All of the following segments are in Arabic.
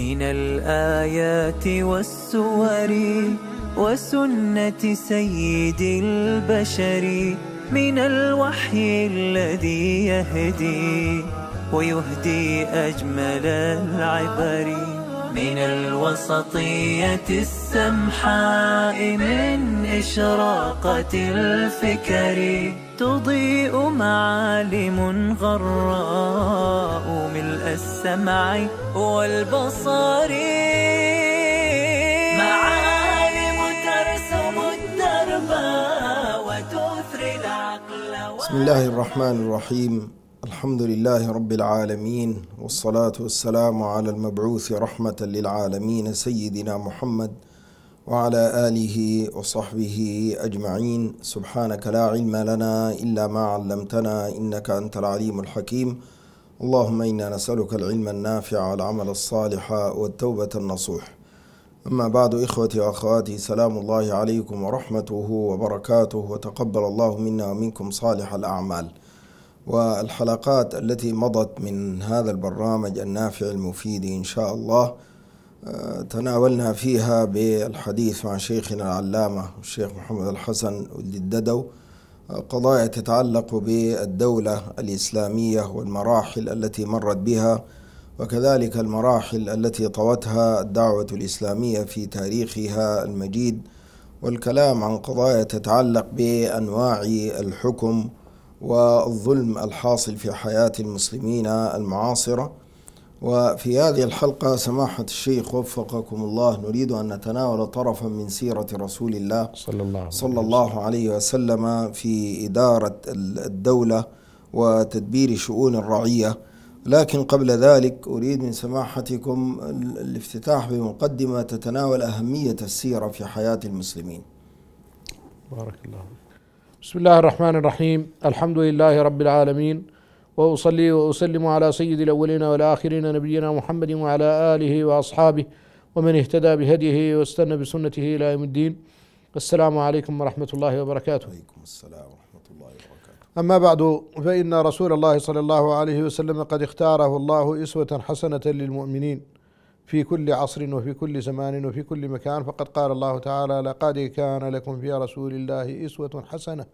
من الآيات والسور وسنة سيد البشر من الوحي الذي يهدي ويهدي أجمل العبر من الوسطية السمحاء من إشراقة الفكر تضيء معالم غراء ملء السمع والبصر معالم ترسم الدربا وتثري العقل بسم الله الرحمن الرحيم الحمد لله رب العالمين والصلاة والسلام على المبعوث رحمة للعالمين سيدنا محمد وعلى آله وصحبه أجمعين سبحانك لا علم لنا إلا ما علمتنا إنك أنت العليم الحكيم اللهم إنا نسألك العلم النافع والعمل الصالح والتوبة النصوح أما بعد إخوتي وأخواتي سلام الله عليكم ورحمته وبركاته وتقبل الله منا ومنكم صالح الأعمال والحلقات التي مضت من هذا البرنامج النافع المفيد إن شاء الله آه، تناولنا فيها بالحديث مع شيخنا العلامة الشيخ محمد الحسن الددو آه، قضايا تتعلق بالدولة الإسلامية والمراحل التي مرت بها وكذلك المراحل التي طوتها الدعوة الإسلامية في تاريخها المجيد والكلام عن قضايا تتعلق بأنواع الحكم والظلم الحاصل في حياة المسلمين المعاصرة وفي هذه الحلقة سماحة الشيخ وفقكم الله نريد أن نتناول طرفا من سيرة رسول الله صلى الله, صلى الله عليه وسلم في إدارة الدولة وتدبير شؤون الرعية لكن قبل ذلك أريد من سماحتكم الافتتاح بمقدمة تتناول أهمية السيرة في حياة المسلمين بارك الله بسم الله الرحمن الرحيم الحمد لله رب العالمين واصلي واسلم على سيد الاولين والاخرين نبينا محمد وعلى اله واصحابه ومن اهتدى بهديه واستنى بسنته الى يوم الدين السلام عليكم ورحمه الله وبركاته. وعليكم السلام ورحمه الله وبركاته. اما بعد فان رسول الله صلى الله عليه وسلم قد اختاره الله اسوه حسنه للمؤمنين. في كل عصر وفي كل زمان وفي كل مكان فقد قال الله تعالى لقد كان لكم في رسول الله اسوه حسنه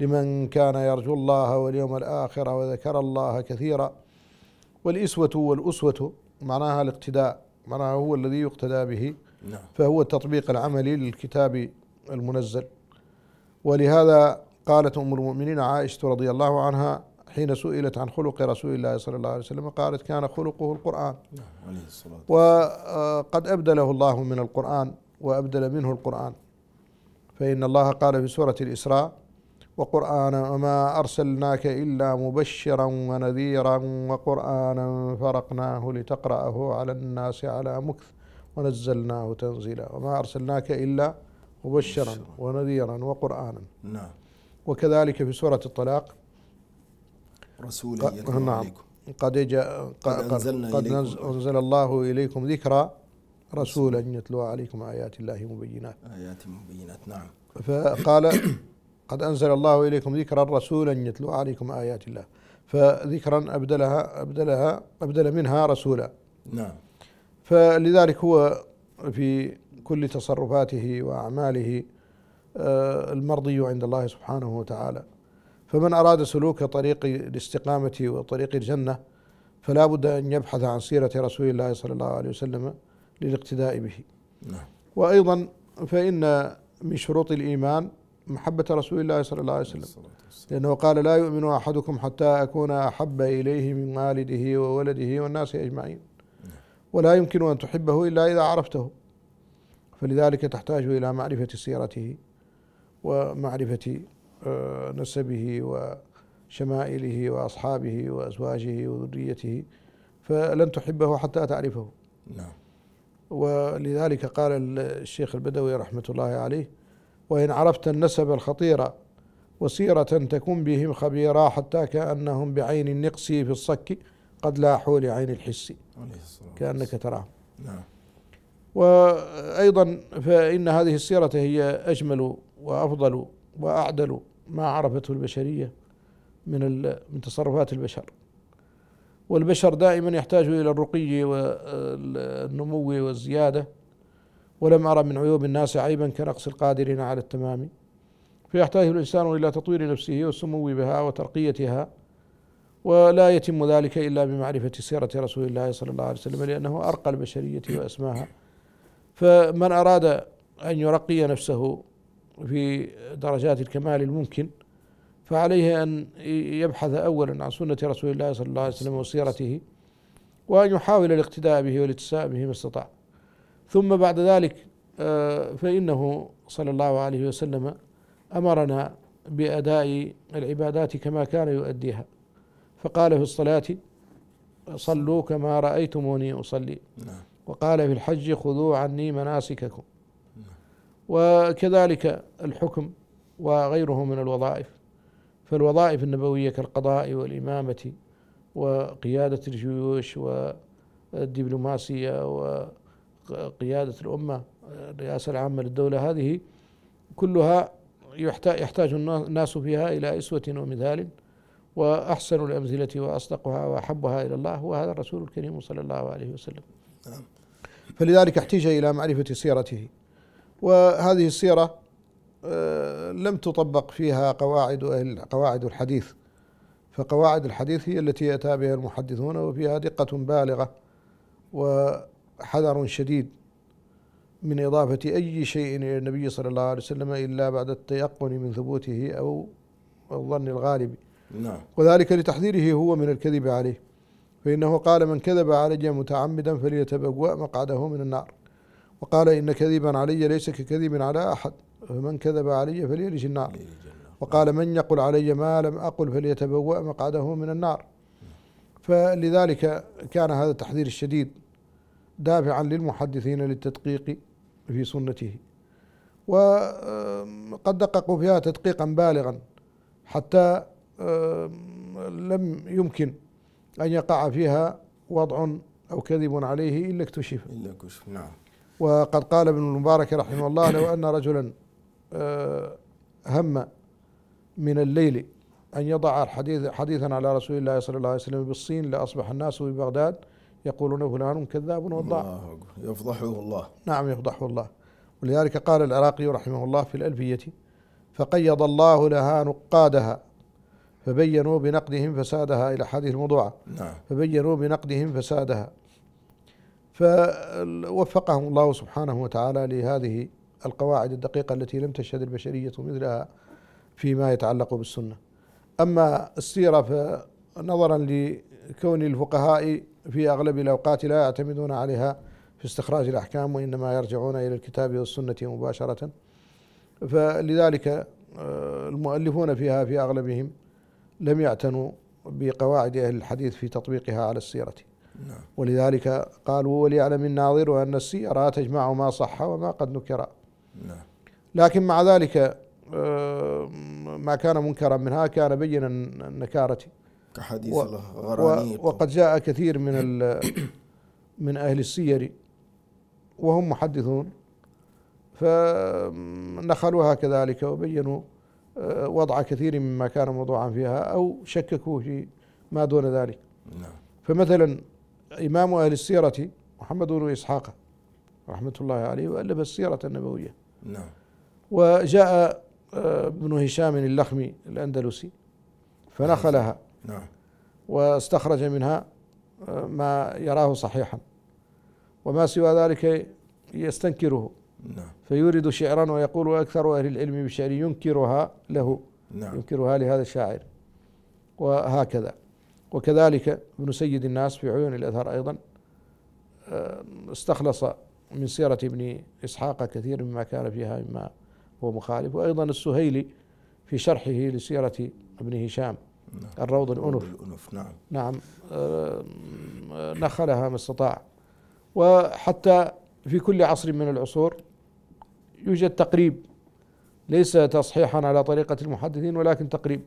لمن كان يرجو الله واليوم الاخر وذكر الله كثيرا والاسوه والاسوه معناها الاقتداء معناها هو الذي يقتدى به نعم. فهو التطبيق العملي للكتاب المنزل ولهذا قالت ام المؤمنين عائشه رضي الله عنها حين سئلت عن خلق رسول الله صلى الله عليه وسلم قالت كان خلقه القرآن نعم، عليه الصلاة وقد آه، أبدله الله من القرآن وأبدل منه القرآن فإن الله قال في سورة الإسراء وقرآنا وما أرسلناك إلا مبشرا ونذيرا وقرآنا فرقناه لتقرأه على الناس على مكث ونزلناه تنزيلا وما أرسلناك إلا مبشرا ونذيرا وقرآنا نعم وكذلك في سورة الطلاق رسولا يتلو نعم عليكم قد جاء قد, أنزلنا قد أنزل الله إليكم ذكرى رسولا يتلو عليكم آيات الله مبينات آيات مبينات نعم فقال قد أنزل الله إليكم ذكرا رسولا يتلو عليكم آيات الله فذكرا أبدلها أبدلها أبدل منها رسولا نعم فلذلك هو في كل تصرفاته وأعماله آه، المرضي عند الله سبحانه وتعالى فمن أراد سلوك طريق الاستقامة وطريق الجنة فلا بد أن يبحث عن سيرة رسول الله صلى الله عليه وسلم للاقتداء به نعم. وأيضا فإن من شروط الإيمان محبة رسول الله صلى الله عليه وسلم لأنه قال لا يؤمن أحدكم حتى أكون أحب إليه من والده وولده والناس أجمعين نعم. ولا يمكن أن تحبه إلا إذا عرفته فلذلك تحتاج إلى معرفة سيرته ومعرفة نسبه وشمائله وأصحابه وأزواجه وذريته فلن تحبه حتى تعرفه نعم ولذلك قال الشيخ البدوي رحمة الله عليه وإن عرفت النسب الخطيرة وسيرة تكن بهم خبيرا حتى كأنهم بعين النقص في الصك قد لاحوا لعين الحس كأنك تراهم نعم وأيضا فإن هذه السيرة هي أجمل وأفضل وأعدل ما عرفته البشرية من من تصرفات البشر والبشر دائما يحتاج إلى الرقي والنمو والزيادة ولم أرى من عيوب الناس عيبا كنقص القادرين على التمام فيحتاج الإنسان إلى تطوير نفسه والسمو بها وترقيتها ولا يتم ذلك إلا بمعرفة سيرة رسول الله صلى الله عليه وسلم لأنه أرقى البشرية وأسماها فمن أراد أن يرقي نفسه في درجات الكمال الممكن فعليه أن يبحث أولا عن سنة رسول الله صلى الله عليه وسلم وسيرته وأن يحاول الاقتداء به والاتساء به ما استطاع ثم بعد ذلك آه، فإنه صلى الله عليه وسلم أمرنا بأداء العبادات كما كان يؤديها فقال في الصلاة صلوا كما رأيتموني أصلي نعم. وقال في الحج خذوا عني مناسككم وكذلك الحكم وغيره من الوظائف فالوظائف النبوية كالقضاء والإمامة وقيادة الجيوش والدبلوماسية وقيادة الأمة الرئاسة العامة للدولة هذه كلها يحتاج الناس فيها إلى أسوة ومثال وأحسن الأمثلة وأصدقها وأحبها إلى الله هو هذا الرسول الكريم صلى الله عليه وسلم نعم. فلذلك احتج إلى معرفة سيرته وهذه السيرة آه، لم تطبق فيها قواعد أهل قواعد الحديث فقواعد الحديث هي التي يأتى بها المحدثون وفيها دقة بالغة وحذر شديد من إضافة أي شيء إلى النبي صلى الله عليه وسلم إلا بعد التيقن من ثبوته أو الظن الغالب نعم وذلك لتحذيره هو من الكذب عليه فإنه قال من كذب علي متعمدا فليتبوأ مقعده من النار وقال إن كذبا علي ليس ككذب على أحد فمن كذب علي فليرج النار وقال من يقل علي ما لم أقل فليتبوأ مقعده من النار فلذلك كان هذا التحذير الشديد دافعا للمحدثين للتدقيق في سنته وقد دققوا فيها تدقيقا بالغا حتى لم يمكن أن يقع فيها وضع أو كذب عليه إلا اكتشف إلا اكتشف نعم وقد قال ابن المبارك رحمه الله لو أن رجلا آه، هم من الليل أن يضع الحديث حديثا على رسول الله صلى الله عليه وسلم بالصين لأصبح الناس ببغداد يقولون فلان كذاب وضاع يفضحه الله نعم يفضحه الله ولذلك قال العراقي رحمه الله في الألفية فقيض الله لها نقادها فبينوا بنقدهم فسادها إلى حديث الموضوع نعم. فبينوا بنقدهم فسادها فوفقهم الله سبحانه وتعالى لهذه القواعد الدقيقة التي لم تشهد البشرية مثلها فيما يتعلق بالسنة أما السيرة فنظرا لكون الفقهاء في أغلب الأوقات لا يعتمدون عليها في استخراج الأحكام وإنما يرجعون إلى الكتاب والسنة مباشرة فلذلك آه، المؤلفون فيها في أغلبهم لم يعتنوا بقواعد أهل الحديث في تطبيقها على السيرة نعم. ولذلك قالوا وليعلم الناظر أن السيرة تجمع ما صح وما قد نكر نعم. لكن مع ذلك آه، ما كان منكرا منها كان بين النكارة كحديث و الغرانيق وقد جاء كثير من من أهل السير وهم محدثون فنخلوها كذلك وبينوا آه، وضع كثير مما كان موضوعا فيها أو شككوا في ما دون ذلك نعم. فمثلا إمام أهل السيرة محمد بن إسحاق رحمة الله عليه وألف السيرة النبوية نعم وجاء آه، ابن هشام اللخمي الأندلسي فنخلها نعم واستخرج منها آه، ما يراه صحيحا وما سوى ذلك يستنكره نعم فيورد شعرا ويقول أكثر أهل العلم بشعر ينكرها له نعم ينكرها لهذا الشاعر وهكذا وكذلك ابن سيد الناس في عيون الأثر أيضا آه، استخلص من سيرة ابن إسحاق كثير مما كان فيها مما هو مخالف وأيضا السهيلي في شرحه لسيرة ابن هشام نعم الروض الأنف الأنف نعم نعم آه، نخلها ما استطاع وحتى في كل عصر من العصور يوجد تقريب ليس تصحيحا على طريقة المحدثين ولكن تقريب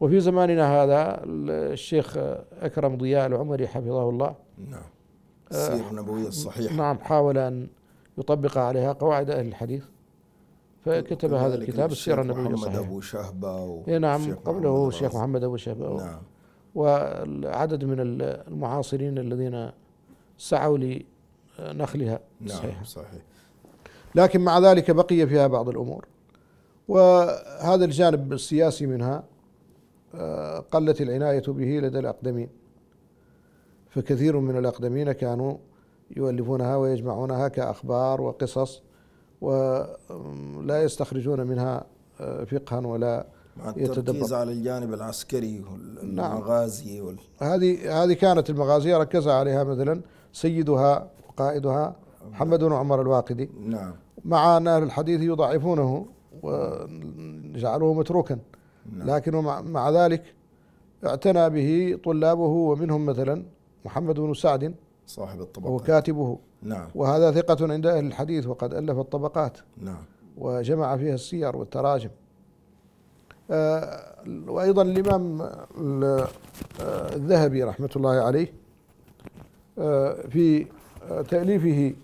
وفي زماننا هذا الشيخ أكرم ضياء العمري حفظه الله نعم آه، السيرة النبوية الصحيحة نعم حاول أن يطبق عليها قواعد أهل الحديث فكتب هذا الكتاب السيرة النبوية الصحيحة إيه، نعم، محمد أبو شهبة نعم قبله الشيخ محمد أبو شهبة نعم وعدد من المعاصرين الذين سعوا لنخلها نعم صحيح لكن مع ذلك بقي فيها بعض الأمور وهذا الجانب السياسي منها قلت العناية به لدى الأقدمين فكثير من الأقدمين كانوا يؤلفونها ويجمعونها كأخبار وقصص ولا يستخرجون منها آه، فقها ولا يتدبر التركيز على الجانب العسكري نعم. والمغازي وال... نعم. هذه هذه كانت المغازية ركز عليها مثلا سيدها وقائدها محمد بن عمر الواقدي نعم مع أن الحديث يضعفونه وجعلوه متروكا نعم. لكن مع ذلك اعتنى به طلابه ومنهم مثلا محمد بن سعد صاحب الطبقات وكاتبه نعم وهذا ثقة عند أهل الحديث وقد ألف الطبقات نعم وجمع فيها السير والتراجم آه، وأيضا الإمام آه، الذهبي رحمة الله عليه آه، في تأليفه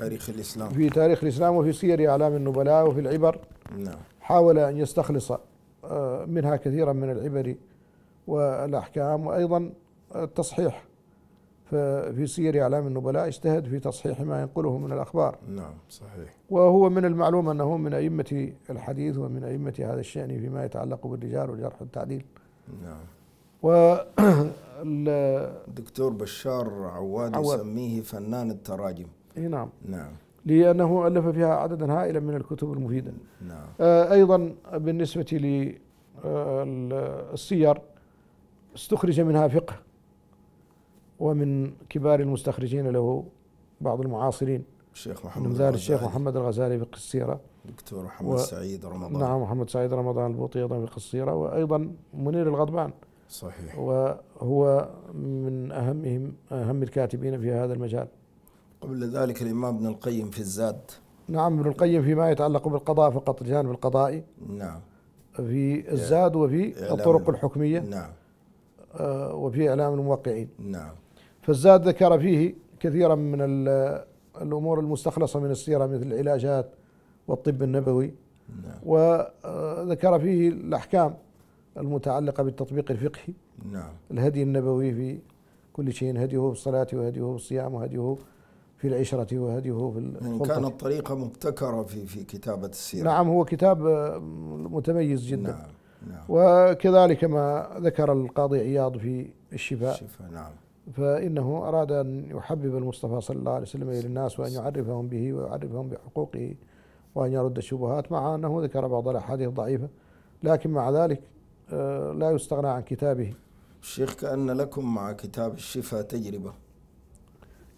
تاريخ الإسلام في تاريخ الإسلام وفي سير أعلام النبلاء وفي العبر نعم حاول أن يستخلص آه، منها كثيرا من العبر والأحكام وأيضا التصحيح في سير أعلام النبلاء اجتهد في تصحيح ما ينقله من الأخبار نعم صحيح وهو من المعلوم أنه من أئمة الحديث ومن أئمة هذا الشأن فيما يتعلق بالرجال والجرح والتعديل نعم و الدكتور بشار عواد يسميه فنان التراجم اي نعم نعم لأنه ألف فيها عددا هائلا من الكتب المفيدة نعم. آه، أيضا بالنسبة للسير آه، استخرج منها فقه ومن كبار المستخرجين له بعض المعاصرين الشيخ محمد من ذلك الشيخ محمد الغزالي في السيرة دكتور محمد و... سعيد رمضان نعم محمد سعيد رمضان البوطي أيضا في السيرة وأيضا منير الغضبان صحيح وهو من أهمهم أهم الكاتبين في هذا المجال قبل ذلك الإمام ابن القيم في الزاد نعم ابن القيم فيما يتعلق بالقضاء فقط الجانب القضائي نعم في الزاد وفي الطرق الحكمية نعم آه، وفي إعلام الموقعين نعم فالزاد ذكر فيه كثيرا من الأمور المستخلصة من السيرة مثل العلاجات والطب النبوي نعم وذكر فيه الأحكام المتعلقة بالتطبيق الفقهي نعم الهدي النبوي في كل شيء هديه في الصلاة وهديه في الصيام وهديه في العشرة وهديه في إن يعني كانت طريقة مبتكرة في في كتابة السيرة نعم هو كتاب آه، متميز جدا نعم نعم وكذلك ما ذكر القاضي عياض في الشفاء الشفاء نعم فإنه أراد أن يحبب المصطفى صلى الله عليه وسلم إلى الناس وأن يعرفهم به ويعرفهم بحقوقه وأن يرد الشبهات مع أنه ذكر بعض الأحاديث الضعيفة لكن مع ذلك آه، لا يستغنى عن كتابه الشيخ كأن لكم مع كتاب الشفاء تجربة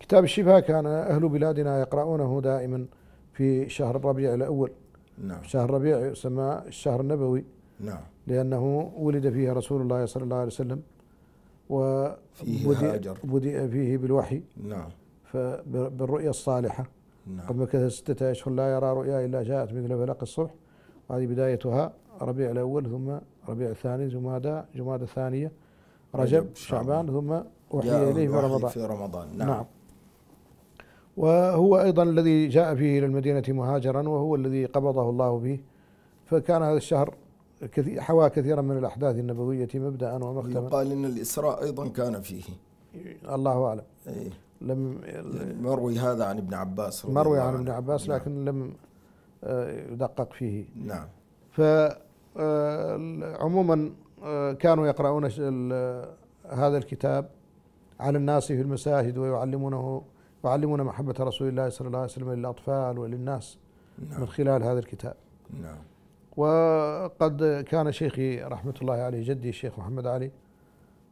كتاب الشفاء كان أهل بلادنا يقرؤونه دائما في شهر ربيع الأول نعم شهر ربيع يسمى الشهر النبوي نعم لأنه ولد فيه رسول الله صلى الله عليه وسلم و فيه هاجر بدأ فيه بالوحي نعم بالرؤيا الصالحة نعم قد مكث ستة أشهر لا يرى رؤيا إلا جاءت مثل فلق الصبح وهذه بدايتها ربيع الأول ثم ربيع الثاني جمادى جمادى الثانية رجب شعبان ثم أوحي إليه في رمضان في رمضان نعم, نعم وهو أيضا الذي جاء فيه إلى المدينة مهاجرا وهو الذي قبضه الله به فكان هذا الشهر كثير حوى كثيرا من الأحداث النبوية مبدأ ومختما يقال أن الإسراء أيضا كان فيه الله أعلم أيه لم مروي هذا عن ابن عباس رضي مروي عن ابن عباس نعم لكن لم آه، يدقق فيه نعم فعموما آه، آه، كانوا يقرؤون هذا الكتاب على الناس في المساجد ويعلمونه وعلمونا محبة رسول الله صلى الله عليه وسلم للأطفال وللناس نعم. من خلال هذا الكتاب نعم. وقد كان شيخي رحمة الله عليه جدي الشيخ محمد علي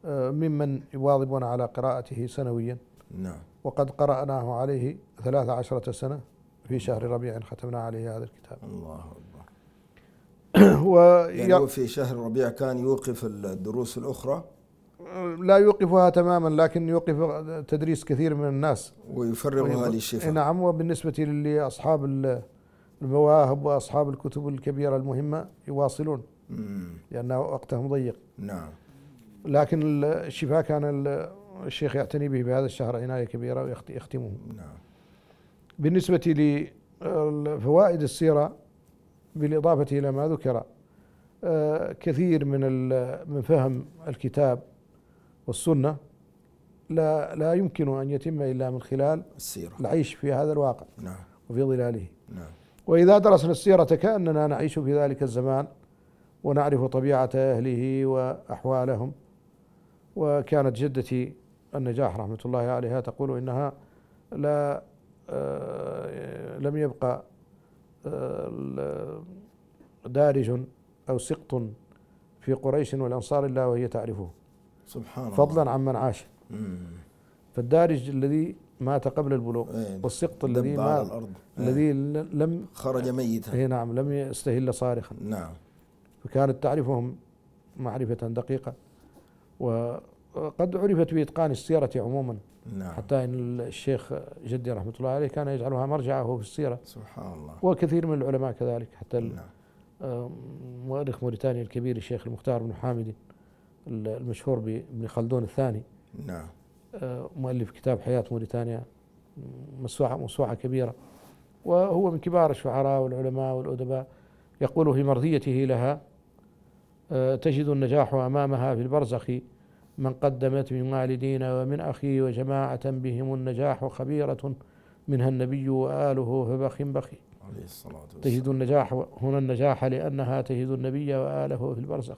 آه، ممن يواظبون على قراءته سنويا نعم. وقد قرأناه عليه ثلاث عشرة سنة في شهر ربيع ختمنا عليه هذا الكتاب الله أكبر و يعني في شهر ربيع كان يوقف الدروس الأخرى لا يوقفها تماما لكن يوقف تدريس كثير من الناس ويفرغها للشفاء نعم وبالنسبة لأصحاب المواهب وأصحاب الكتب الكبيرة المهمة يواصلون لأن وقتهم ضيق نعم لكن الشفاء كان الشيخ يعتني به بهذا الشهر عناية كبيرة ويختمه نعم بالنسبة لفوائد السيرة بالإضافة إلى ما ذكر آه، كثير من من فهم الكتاب والسنة لا لا يمكن أن يتم إلا من خلال السيرة العيش في هذا الواقع نعم وفي ظلاله نعم وإذا درسنا السيرة كأننا نعيش في ذلك الزمان ونعرف طبيعة أهله وأحوالهم وكانت جدتي النجاح رحمة الله عليها تقول إنها لا آه، لم يبقى آه، دارج أو سقط في قريش والأنصار إلا وهي تعرفه سبحان الله فضلا عمن عاش فالدارج الذي مات قبل البلوغ إيه، والسقط الذي مات الذي إيه. لم خرج ميتا اي نعم لم يستهل صارخا نعم فكانت تعرفهم معرفة دقيقة وقد عرفت بإتقان السيرة عموما نعم. حتى ان الشيخ جدي رحمه الله عليه كان يجعلها مرجعه في السيره سبحان الله وكثير من العلماء كذلك حتى نعم. مؤرخ موريتانيا الكبير الشيخ المختار بن حامد المشهور بابن خلدون الثاني نعم آه، مؤلف كتاب حياة موريتانيا مسوحة مسوعة كبيرة وهو من كبار الشعراء والعلماء والأدباء يقول في مرضيته لها آه، تجد النجاح أمامها في البرزخ من قدمت من والدين ومن أخي وجماعة بهم النجاح خبيرة منها النبي وآله فبخ بخي عليه الصلاة والسلام تجد النجاح هنا النجاح لأنها تجد النبي وآله في البرزخ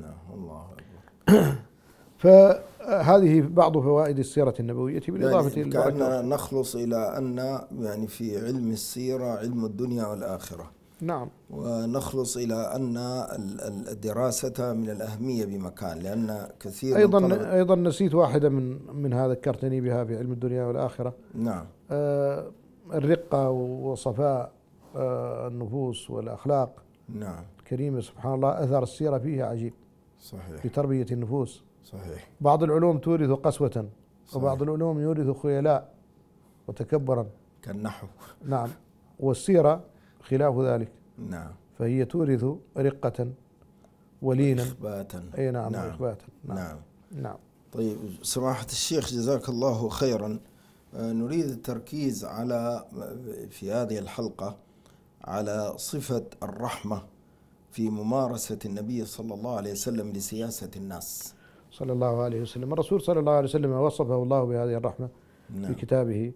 نعم، الله أكبر فهذه بعض فوائد السيرة النبوية بالإضافة يعني كأن نخلص إلى أن يعني في علم السيرة علم الدنيا والآخرة نعم ونخلص إلى أن الدراسة من الأهمية بمكان لأن كثير أيضا أيضا نسيت واحدة من منها ذكرتني بها في علم الدنيا والآخرة نعم آه الرقة وصفاء آه النفوس والأخلاق نعم الكريمة سبحان الله أثر السيرة فيها عجيب صحيح في تربية النفوس صحيح بعض العلوم تورث قسوة صحيح. وبعض العلوم يورث خيلاء وتكبرا كالنحو نعم والسيرة خلاف ذلك نعم فهي تورث رقة ولينا إخباتا أي نعم, نعم. إخباتا نعم. نعم نعم طيب سماحة الشيخ جزاك الله خيرا آه، نريد التركيز على آه، في هذه الحلقة على صفة الرحمة في ممارسة النبي صلى الله عليه وسلم لسياسة الناس صلى الله عليه وسلم الرسول صلى الله عليه وسلم وصفه الله بهذه الرحمة نعم. في كتابه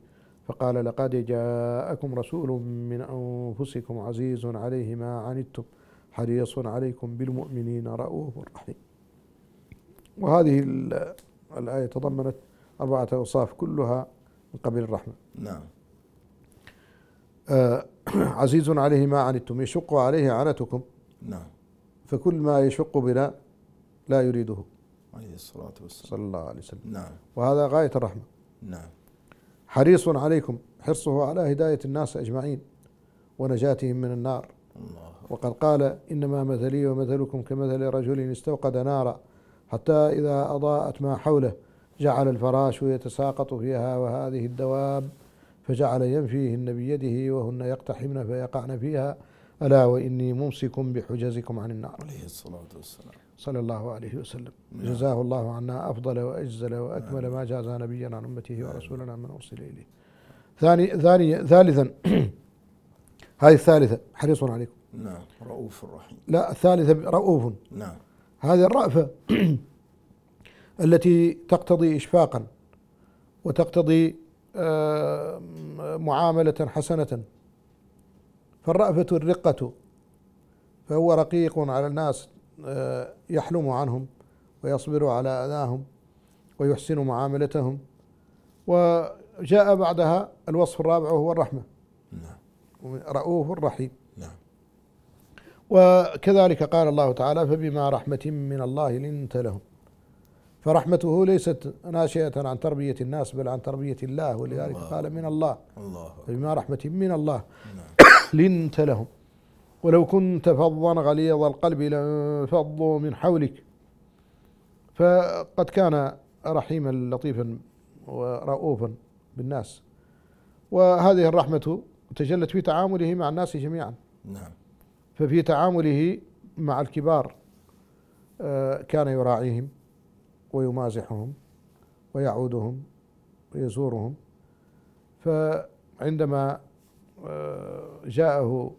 فقال لقد جاءكم رسول من أنفسكم عزيز عليه ما عنتم حريص عليكم بالمؤمنين رؤوف رحيم وهذه الآية تضمنت أربعة أوصاف كلها من قبل الرحمة نعم آه، عزيز عليه ما عنتم يشق عليه عنتكم نعم فكل ما يشق بنا لا يريده عليه الصلاة والسلام صلى الله عليه وسلم نعم وهذا غاية الرحمة نعم حريص عليكم حرصه على هداية الناس أجمعين ونجاتهم من النار الله وقد قال إنما مثلي ومثلكم كمثل رجل استوقد نارا حتى إذا أضاءت ما حوله جعل الفراش يتساقط فيها وهذه الدواب فجعل ينفيهن بيده وهن يقتحمن فيقعن فيها ألا وإني ممسك بحجزكم عن النار عليه الصلاة والسلام صلى الله عليه وسلم نعم. جزاه الله عنا أفضل وأجزل وأكمل نعم. ما جاز نبينا عن أمته نعم. ورسولنا من أرسل إليه ثاني ثاني ثالثا هذه الثالثة حريص عليكم نعم رؤوف رحيم لا الثالثة رؤوف نعم هذه الرأفة التي تقتضي إشفاقا وتقتضي آه، معاملة حسنة فالرأفة الرقة فهو رقيق على الناس آه، يحلم عنهم ويصبر على أذاهم ويحسن معاملتهم وجاء بعدها الوصف الرابع وهو الرحمة نعم رؤوف رحيم نعم وكذلك قال الله تعالى فبما رحمة من الله لنت لهم فرحمته ليست ناشئة عن تربية الناس بل عن تربية الله ولذلك الله قال من الله, الله فبما رحمة من الله نعم لنت لهم ولو كنت فظا غليظ القلب لانفضوا من حولك فقد كان رحيما لطيفا ورؤوفا بالناس وهذه الرحمة تجلت في تعامله مع الناس جميعا نعم ففي تعامله مع الكبار آه، كان يراعيهم ويمازحهم ويعودهم ويزورهم فعندما آه، جاءه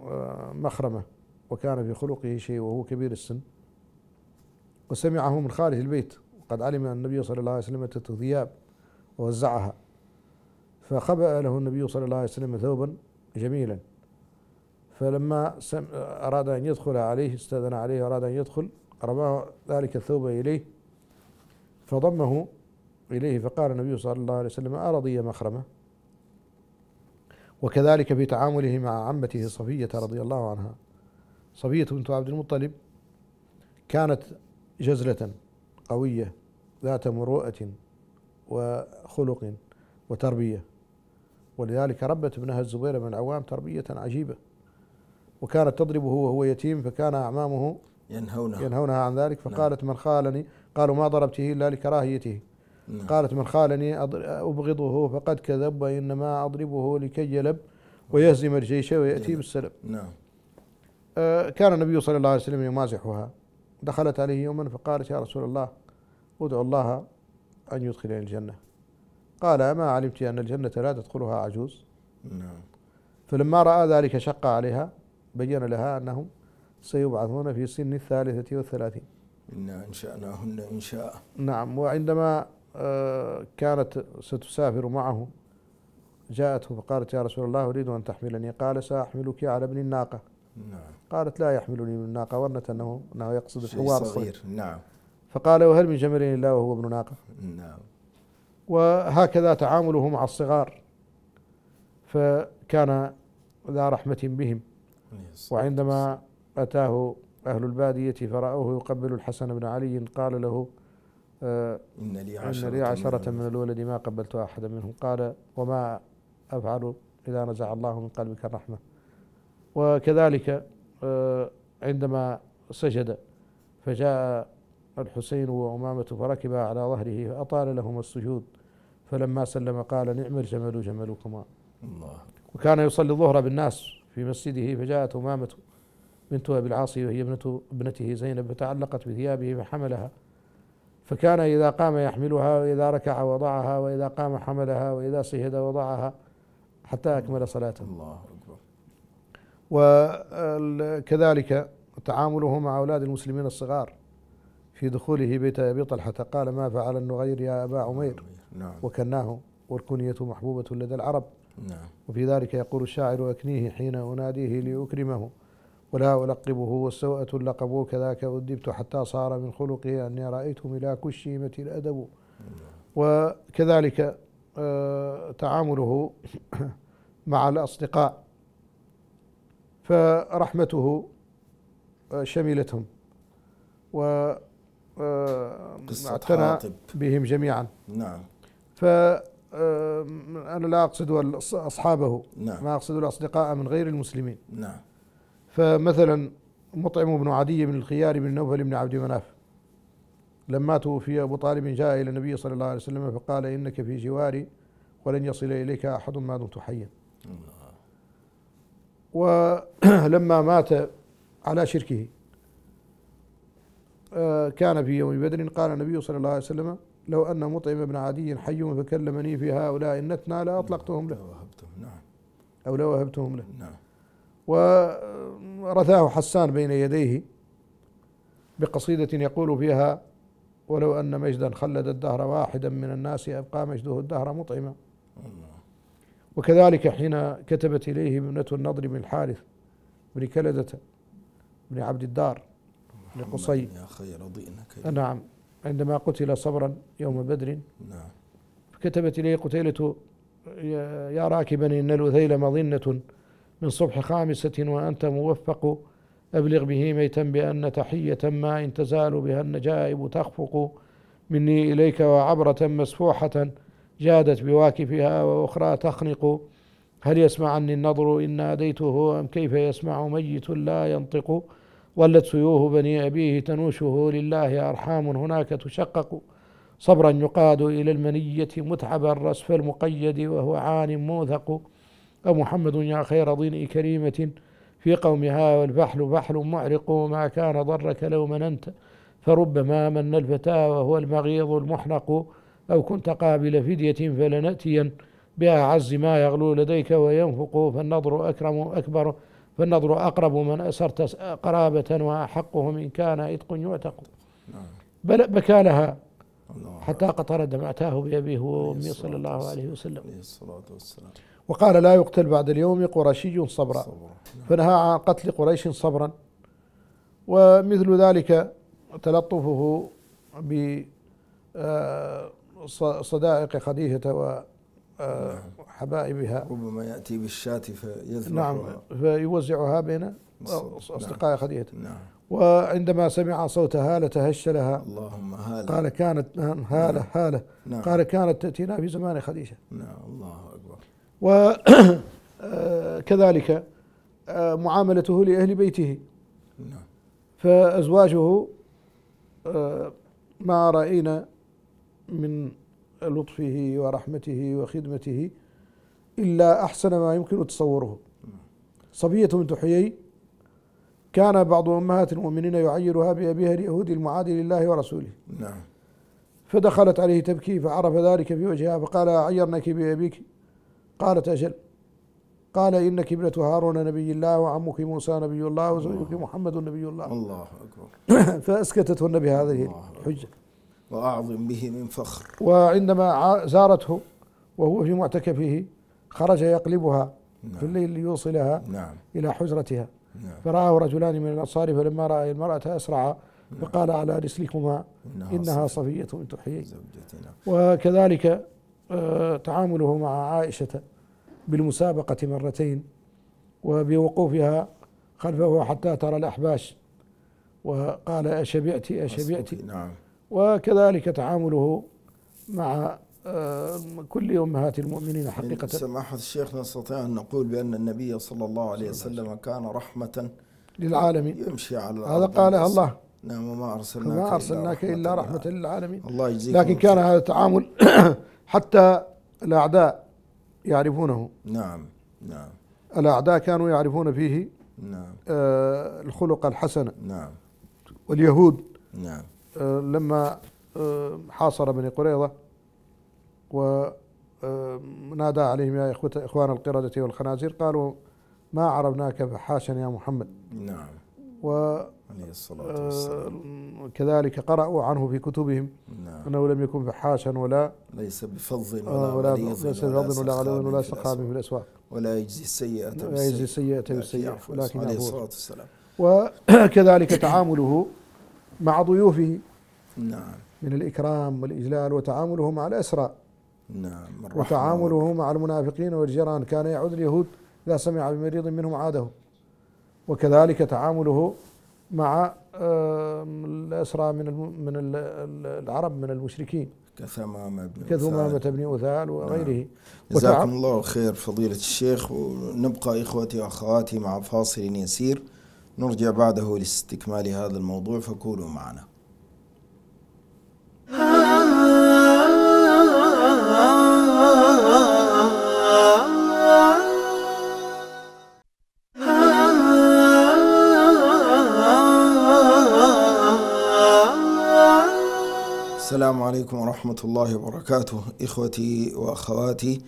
آه، مخرمة وكان في خلقه شيء وهو كبير السن وسمعه من خارج البيت وقد علم أن النبي صلى الله عليه وسلم ثياب ووزعها فخبأ له النبي صلى الله عليه وسلم ثوبا جميلا فلما أراد أن يدخل عليه استأذن عليه أراد أن يدخل رماه ذلك الثوب إليه فضمه إليه فقال النبي صلى الله عليه وسلم أرضي مخرمة وكذلك في تعامله مع عمته صفية رضي الله عنها صفية بنت عبد المطلب كانت جزلة قوية ذات مروءة وخلق وتربية ولذلك ربت ابنها الزبير بن العوام تربية عجيبة وكانت تضربه وهو يتيم فكان أعمامه ينهونها ينهونها عن ذلك فقالت نعم. من خالني قالوا ما ضربته إلا لكراهيته نعم. قالت من خالني أبغضه فقد كذب وإنما أضربه لكي يلب ويهزم الجيش ويأتي نعم. بالسلب نعم آه كان النبي صلى الله عليه وسلم يمازحها دخلت عليه يوما فقالت يا رسول الله ادعو الله أن يدخلني الجنة قال أما علمت أن الجنة لا تدخلها عجوز نعم فلما رأى ذلك شق عليها بين لها أنهم سيبعثون في سن الثالثة والثلاثين إنا أنشأناهن إنشاء نعم وعندما آه، كانت ستسافر معه جاءته فقالت يا رسول الله أريد أن تحملني قال سأحملك على ابن الناقة نعم. قالت لا يحملني ابن الناقة ظنت أنه أنه يقصد الحوار الصغير نعم فقال وهل من جمل إلا وهو ابن ناقة نعم وهكذا تعامله مع الصغار فكان ذا رحمة بهم وعندما أتاه أهل البادية فرأوه يقبل الحسن بن علي قال له آه، إن لي عشرة, إن لي عشرة من الولد ما قبلت أحدا منهم قال وما أفعل إذا نزع الله من قلبك الرحمة وكذلك آه، عندما سجد فجاء الحسين وأمامة فركبا على ظهره فأطال لهما السجود فلما سلم قال نعم الجمل جملكما الله وكان يصلي الظهر بالناس في مسجده فجاءت أمامة بنت أبي العاص وهي ابنة ابنته زينب فتعلقت بثيابه فحملها فكان إذا قام يحملها وإذا ركع وضعها وإذا قام حملها وإذا صهد وضعها حتى أكمل صلاته الله أكبر وكذلك تعامله مع أولاد المسلمين الصغار في دخوله بيت أبي طلحة قال ما فعل النغير يا أبا عمير نعم. وكناه والكنية محبوبة لدى العرب نعم. وفي ذلك يقول الشاعر أكنيه حين أناديه لأكرمه ولا ألقبه والسوءة لقبه كذاك أدبت حتى صار من خلقه أني رأيت إلى كشيمة الأدب وكذلك آه، تعامله مع الأصدقاء فرحمته آه، شملتهم و آه، اعتنى بهم جميعا نعم ف انا لا أقصد أصحابه نعم. ما أقصد الأصدقاء من غير المسلمين نعم فمثلا مطعم بن عدي بن الخيار بن نوفل بن عبد مناف لما توفي أبو طالب جاء إلى النبي صلى الله عليه وسلم فقال إنك في جواري ولن يصل إليك أحد ما دمت حيا ولما مات على شركه آه، كان في يوم بدر قال النبي صلى الله عليه وسلم لو أن مطعم بن عدي حي فكلمني في هؤلاء النتنى لأطلقتهم له نعم. أو لوهبتهم له نعم ورثاه حسان بين يديه بقصيدة يقول فيها ولو أن مجدا خلد الدهر واحدا من الناس أبقى مجده الدهر مطعما وكذلك حين كتبت إليه ابنة النضر بن الحارث بن كلدة بن عبد الدار بن قصي يا أخي رضينا نعم عندما قتل صبرا يوم بدر نعم كتبت إليه قتيلة يا راكبا إن الوثيل مظنة من صبح خامسة وأنت موفق أبلغ به ميتا بأن تحية ما إن تزال بها النجائب تخفق مني إليك وعبرة مسفوحة جادت بواكفها وأخرى تخنق هل يسمعني النظر إن ناديته أم كيف يسمع ميت لا ينطق ولت سيوه بني أبيه تنوشه لله أرحام هناك تشقق صبرا يقاد إلى المنية متعبا رسف المقيد وهو عان موثق أمحمد يا خير ضيء كريمة في قومها والبحل بحل معرق ما كان ضرك لو مننت فربما من الفتى وهو المغيظ المحنق أو كنت قابل فدية فلنأتين بأعز ما يغلو لديك وينفق فالنظر أكرم أكبر فالنظر أقرب من أسرت قرابة وأحقهم إن كان إتق يعتق نعم. بل بكى لها حتى قطر دمعتاه بأبيه وأمي صلى الله عليه وسلم عليه الصلاة والسلام وقال لا يقتل بعد اليوم قرشي صبرا فنهى عن قتل قريش صبرا ومثل ذلك تلطفه بصدائق آه، خديجة وحبائبها آه، ربما يأتي بالشاة فيذبحها نعم فيوزعها بين نعم. أصدقاء خديجة نعم وعندما سمع صوت هالة تهش لها اللهم هالة قال كانت نعم، هالة هالة نعم. قال كانت تأتينا في زمان خديجة نعم الله وكذلك آه، آه، معاملته لأهل بيته فأزواجه آه، ما رأينا من لطفه ورحمته وخدمته إلا أحسن ما يمكن تصوره صبية بنت حيي كان بعض أمهات المؤمنين يعيرها بأبيها اليهودي المعادي لله ورسوله نعم فدخلت عليه تبكي فعرف ذلك في وجهها فقال عيرنك بأبيك قالت أجل قال إنك ابنة هارون نبي الله وعمك موسى نبي الله وزوجك محمد نبي الله الله أكبر فأسكتتهن بهذه الحجة وأعظم به من فخر وعندما زارته وهو في معتكفه خرج يقلبها نعم. في الليل ليوصلها نعم. إلى حجرتها نعم. فرآه رجلان من الأنصار فلما رأى المرأة أسرع نعم. فقال على رسلكما إنها صفية بنت حيي وكذلك تعامله مع عائشة بالمسابقة مرتين وبوقوفها خلفه حتى ترى الأحباش وقال أشبعت أشبعت نعم وكذلك تعامله مع آه، كل أمهات المؤمنين حقيقة سماحة الشيخ نستطيع أن نقول بأن النبي صلى الله عليه وسلم كان رحمة للعالمين يمشي على هذا قالها الله نعم وما أرسلناك ما أرسلناك إلا رحمة, رحمة للعالمين الله يجزيك لكن كان هذا التعامل حتى الأعداء يعرفونه نعم نعم الأعداء كانوا يعرفون فيه نعم آه الخلق الحسن نعم واليهود نعم آه لما آه حاصر بني قريظة ونادى آه، عليهم يا إخوان القردة والخنازير قالوا ما عرفناك فحاشا يا محمد نعم و آه، كذلك قرأوا عنه في كتبهم نعم. أنه لم يكن فحاشا ولا ليس بفظ آه، ولا ولا ليس بفظ ولا علو ولا سخام في الأسواق ولا يجزي السيئة لا يجزي السيئة بالسيئة ولكن عليه الصلاة والسلام وكذلك تعامله مع ضيوفه نعم من الإكرام والإجلال وتعامله مع الأسرى نعم وتعامله مع المنافقين والجيران كان يعود اليهود إذا سمع بمريض منهم عاده وكذلك تعامله مع الأسرى من من العرب من المشركين كثمامة بن كثمامة بن أثال وغيره نعم. جزاكم الله خير فضيلة الشيخ ونبقى إخوتي وأخواتي مع فاصل يسير نرجع بعده لاستكمال هذا الموضوع فكونوا معنا عليكم ورحمة الله وبركاته إخوتي وأخواتي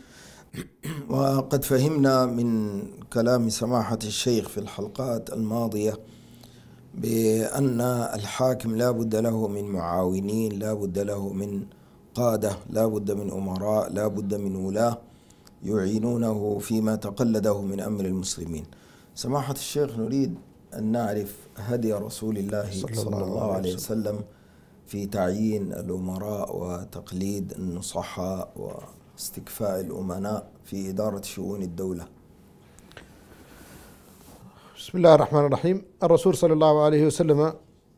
وقد فهمنا من كلام سماحة الشيخ في الحلقات الماضية بأن الحاكم لا بد له من معاونين لا بد له من قادة لا بد من أمراء لا بد من ولاة يعينونه فيما تقلده من أمر المسلمين سماحة الشيخ نريد أن نعرف هدي رسول الله صلى الله عليه وسلم في تعيين الأمراء وتقليد النصحاء واستكفاء الأمناء في إدارة شؤون الدولة بسم الله الرحمن الرحيم الرسول صلى الله عليه وسلم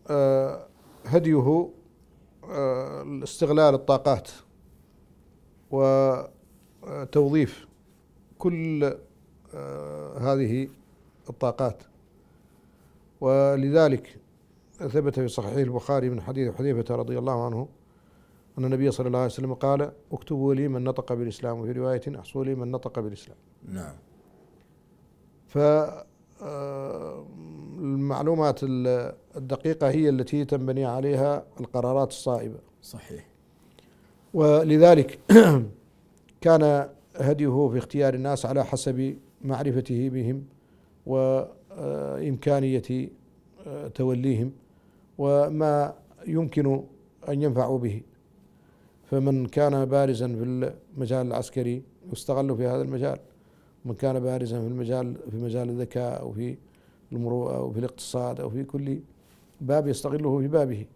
آه، هديه آه، استغلال الطاقات وتوظيف كل آه، هذه الطاقات ولذلك ثبت في صحيح البخاري من حديث حذيفة رضي الله عنه أن النبي صلى الله عليه وسلم قال اكتبوا لي من نطق بالإسلام وفي رواية احصوا لي من نطق بالإسلام نعم ف آه، المعلومات الدقيقة هي التي تنبني عليها القرارات الصائبة صحيح ولذلك كان هديه في اختيار الناس على حسب معرفته بهم وإمكانية آه، آه، توليهم وما يمكن أن ينفعوا به فمن كان بارزا في المجال العسكري يستغل في هذا المجال من كان بارزا في المجال في مجال الذكاء أو في المروءة أو في الاقتصاد أو في كل باب يستغله في بابه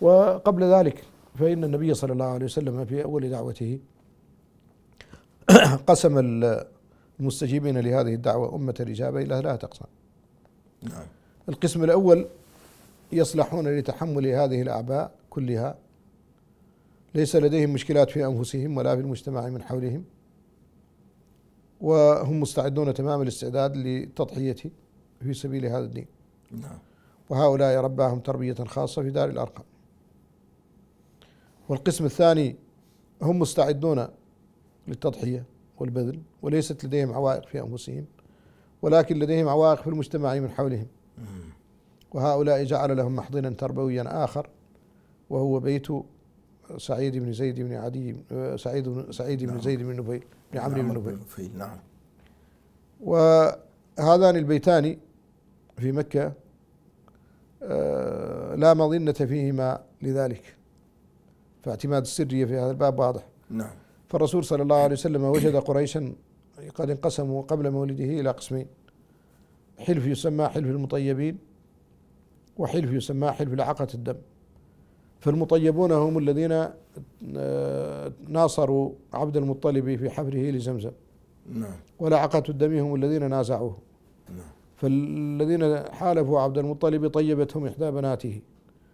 وقبل ذلك فإن النبي صلى الله عليه وسلم في أول دعوته قسم المستجيبين لهذه الدعوة أمة الإجابة إلى ثلاثة أقسام نعم. القسم الأول يصلحون لتحمل هذه الأعباء كلها ليس لديهم مشكلات في أنفسهم ولا في المجتمع من حولهم وهم مستعدون تمام الاستعداد لتضحيته في سبيل هذا الدين نعم وهؤلاء رباهم تربية خاصة في دار الأرقام والقسم الثاني هم مستعدون للتضحية والبذل وليست لديهم عوائق في أنفسهم ولكن لديهم عوائق في المجتمع من حولهم وهؤلاء جعل لهم محضنا تربويا آخر وهو بيت سعيد بن زيد بن عدي سعيد بن سعيد بن نعم. زيد بن نبيل بن عمرو بن نعم، نبيل نعم وهذان البيتان في مكة آه، لا مظنة فيهما لذلك فاعتماد السرية في هذا الباب واضح نعم فالرسول صلى الله عليه وسلم وجد قريشا قد انقسموا قبل مولده إلى قسمين حلف يسمى حلف المطيبين وحلف يسمى حلف لعقة الدم فالمطيبون هم الذين آه، ناصروا عبد المطلب في حفره لزمزم نعم ولعقة الدم هم الذين نازعوه نعم فالذين حالفوا عبد المطلب طيبتهم إحدى بناته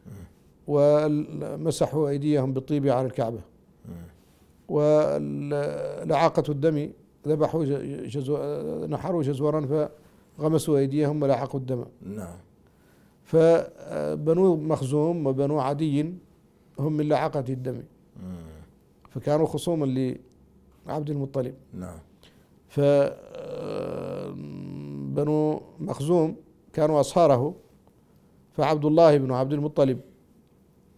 نعم. ومسحوا أيديهم بالطيب على الكعبة نعم. ولعاقة الدم ذبحوا جزو نحروا جزورا فغمسوا أيديهم ولعقوا الدم نعم فبنو مخزوم وبنو عدي هم من لعقة الدم فكانوا خصوما لعبد المطلب نعم فبنو آه، مخزوم كانوا أصهاره فعبد الله بن عبد المطلب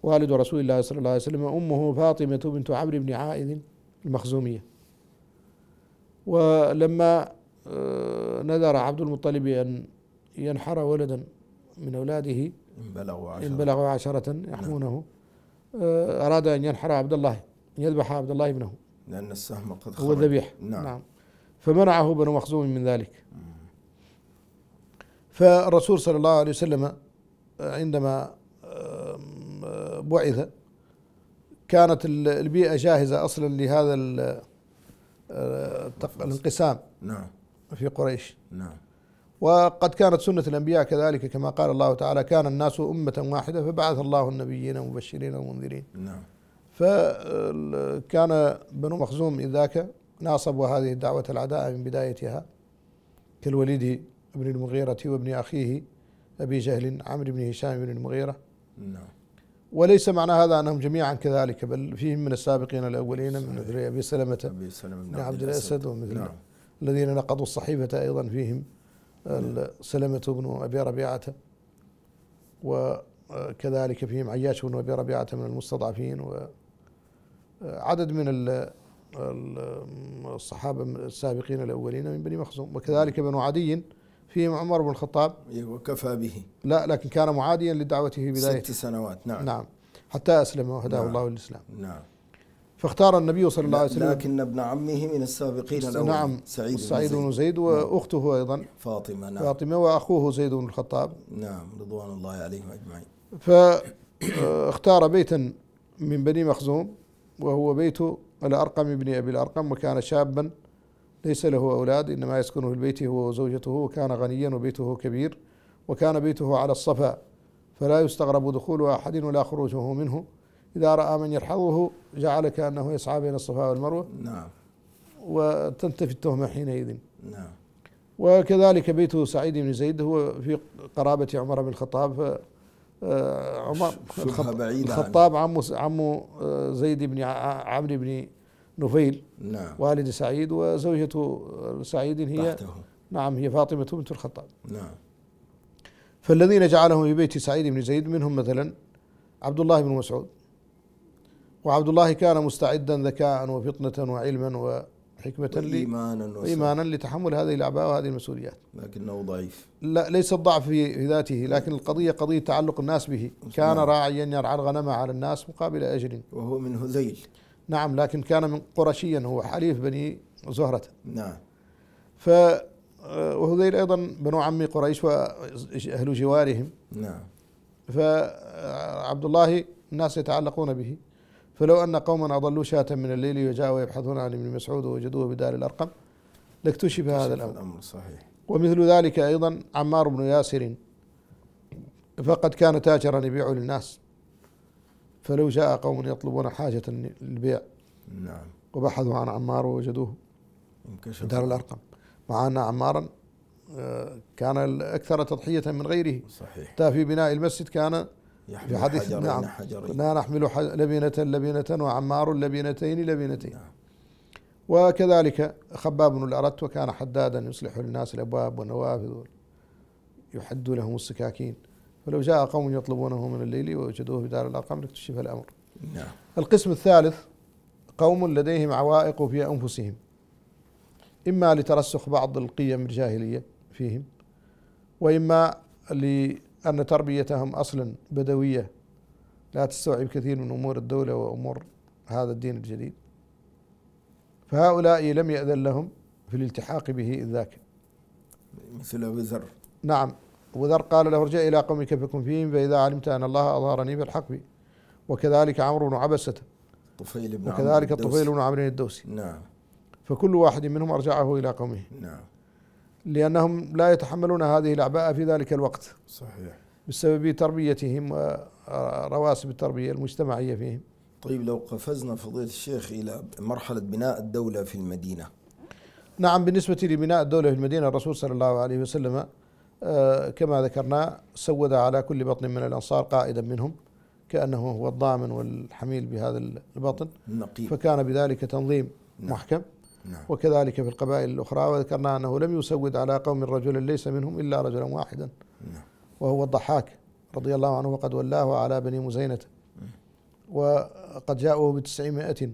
والد رسول الله صلى الله عليه وسلم أمه فاطمة بنت عمرو بن عائذ المخزومية ولما آه، نذر عبد المطلب أن ينحر ولدا من أولاده إن بلغوا عشرة, إن بلغوا عشرة يحمونه نعم. آه، أراد أن ينحر عبد الله أن يذبح عبد الله ابنه لأن السهم قد خرج هو الذبيح نعم. نعم فمنعه بنو مخزوم من ذلك فالرسول صلى الله عليه وسلم آه، عندما آه، بعث كانت البيئة جاهزة أصلا لهذا الانقسام نعم في قريش نعم وقد كانت سنة الأنبياء كذلك كما قال الله تعالى كان الناس أمة واحدة فبعث الله النبيين مبشرين ومنذرين نعم فكان بنو مخزوم ذاك ناصبوا هذه الدعوة العداء من بدايتها كالوليد بن المغيرة وابن أخيه أبي جهل عمرو بن هشام بن المغيرة نعم وليس معنى هذا أنهم جميعا كذلك بل فيهم من السابقين الأولين من مثل أبي سلمة أبي سلمة بن نعم. عبد الأسد ومثل نعم. الذين نقضوا الصحيفة أيضا فيهم سلمة بن أبي ربيعة وكذلك فيهم عياش بن أبي ربيعة من المستضعفين وعدد من الصحابة السابقين الأولين من بني مخزوم وكذلك بنو عدي فيهم عمر بن الخطاب أيوة، وكفى به لا لكن كان معاديا لدعوته في بداية ست سنوات نعم نعم حتى أسلم وهداه نعم الله للإسلام نعم فاختار النبي صلى الله عليه وسلم لكن ابن عمه من السابقين نعم، الأول نعم سعيد, سعيد بن زيد نعم. وأخته أيضا فاطمة نعم فاطمة وأخوه زيد بن الخطاب نعم رضوان الله عليهم أجمعين فاختار بيتا من بني مخزوم وهو بيت الأرقم بن أبي الأرقم وكان شابا ليس له أولاد إنما يسكن في البيت هو وزوجته وكان غنيا وبيته كبير وكان بيته على الصفا فلا يستغرب دخول أحد ولا خروجه منه إذا رأى من يلحظه جعل كأنه يسعى بين الصفا والمروة نعم وتنتفي التهمة حينئذ نعم وكذلك بيت سعيد بن زيد هو في قرابة عمر بن الخطاب آه، عمر الخطاب عم يعني. عم آه، زيد بن عمرو بن نفيل نعم والد سعيد وزوجة سعيد هي نعم هي فاطمة بنت الخطاب نعم فالذين جعلهم في بيت سعيد بن زيد منهم مثلا عبد الله بن مسعود وعبد الله كان مستعدا ذكاء وفطنة وعلما وحكمة وإيمانا إيماناً لتحمل هذه الأعباء وهذه المسؤوليات لكنه ضعيف لا ليس الضعف في ذاته لكن القضية قضية تعلق الناس به نعم. كان راعيا يرعى الغنم على الناس مقابل أجر وهو من هذيل نعم لكن كان من قرشيا هو حليف بني زهرة نعم ف آه، وهذيل أيضا بنو عم قريش وأهل جوارهم نعم فعبد آه، الله الناس يتعلقون به فلو أن قوما أضلوا شاة من الليل وجاءوا يبحثون عن ابن مسعود ووجدوه بدار الأرقم لاكتشف هذا الأمر صحيح ومثل ذلك أيضا عمار بن ياسر فقد كان تاجرا يبيع للناس فلو جاء قوم يطلبون حاجة للبيع نعم وبحثوا عن عمار ووجدوه انكشف دار الأرقم مع أن عمارا آه، كان أكثر تضحية من غيره صحيح حتى في بناء المسجد كان في حديث نعم إيه. لا نحمل لبنة لبنة وعمار لبنتين لبنتين نعم. وكذلك خباب بن الأرت وكان حدادا يصلح للناس الأبواب والنوافذ يحد لهم السكاكين فلو جاء قوم يطلبونه من الليل ووجدوه في دار الأرقام لاكتشف الأمر نعم. القسم الثالث قوم لديهم عوائق في أنفسهم إما لترسخ بعض القيم الجاهلية فيهم وإما أن تربيتهم أصلا بدوية لا تستوعب كثير من أمور الدولة وأمور هذا الدين الجديد فهؤلاء لم يأذن لهم في الالتحاق به إذ ذاك مثل أبو ذر نعم أبو ذر قال له ارجع إلى قومك فكن فيهم فإذا علمت أن الله أظهرني فالحق بي وكذلك عمرو بن عبسة طفيل بن وكذلك الطفيل بن عمرو الدوسي نعم فكل واحد منهم أرجعه إلى قومه نعم لأنهم لا يتحملون هذه الأعباء في ذلك الوقت صحيح بسبب تربيتهم ورواسب التربية المجتمعية فيهم طيب لو قفزنا فضيلة الشيخ إلى مرحلة بناء الدولة في المدينة نعم بالنسبة لبناء الدولة في المدينة الرسول صلى الله عليه وسلم آه، كما ذكرنا سود على كل بطن من الأنصار قائدا منهم كأنه هو الضامن والحميل بهذا البطن النقيب. فكان بذلك تنظيم نعم. محكم نعم. وكذلك في القبائل الأخرى وذكرنا أنه لم يسود على قوم رجلا ليس منهم إلا رجلا واحدا نعم. وهو الضحاك رضي الله عنه وقد ولاه على بني مزينة وقد جاءوا بتسعمائة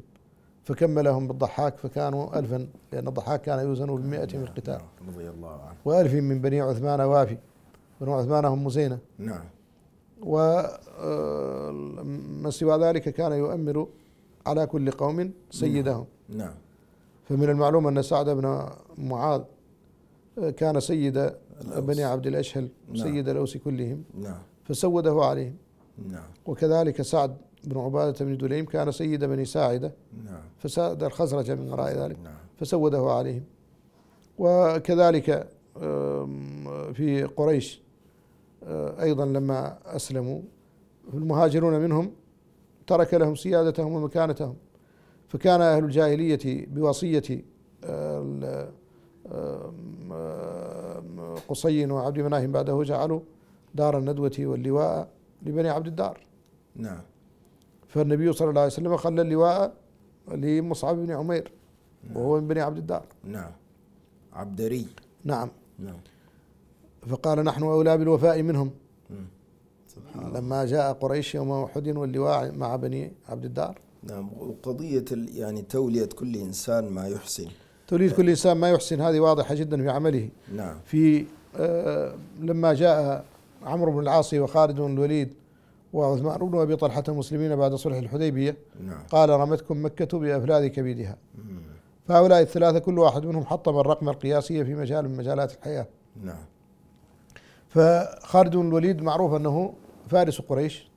فكملهم بالضحاك فكانوا ألفا لأن الضحاك كان يوزن بالمائة من القتال نعم، نعم، رضي الله عنه وألف من بني عثمان وافي بنو عثمان هم مزينة نعم ومن آه، سوى ذلك كان يؤمر على كل قوم نعم. سيدهم نعم فمن المعلوم أن سعد بن معاذ كان سيد بني عبد الأشهل نعم. سيد الأوس كلهم نعم. فسوده عليهم نعم. وكذلك سعد بن عبادة بن دليم كان سيد بني ساعدة نعم. فساد الخزرج من وراء ذلك نعم. فسوده عليهم وكذلك في قريش آه، أيضا لما أسلموا المهاجرون منهم ترك لهم سيادتهم ومكانتهم فكان أهل الجاهلية بوصية آه، آه، قصي وعبد مناه بعده جعلوا دار الندوة واللواء لبني عبد الدار نعم فالنبي صلى الله عليه وسلم خلى اللواء لمصعب بن عمير نعم. وهو من بني عبد الدار نعم عبدري نعم نعم فقال نحن أولى بالوفاء منهم سبحان الله لما جاء قريش يوم أحد واللواء مع بني عبد الدار نعم وقضية يعني تولية كل إنسان ما يحسن تولية كل إنسان ما يحسن هذه واضحة جدا في عمله نعم في آه لما جاء عمرو بن العاص وخالد بن الوليد وعثمان بن أبي طلحة المسلمين بعد صلح الحديبية نعم. قال رمتكم مكة بأفلاذ كبدها فهؤلاء الثلاثة كل واحد منهم حطم الرقم القياسي في مجال من مجالات الحياة نعم فخالد بن الوليد معروف أنه فارس قريش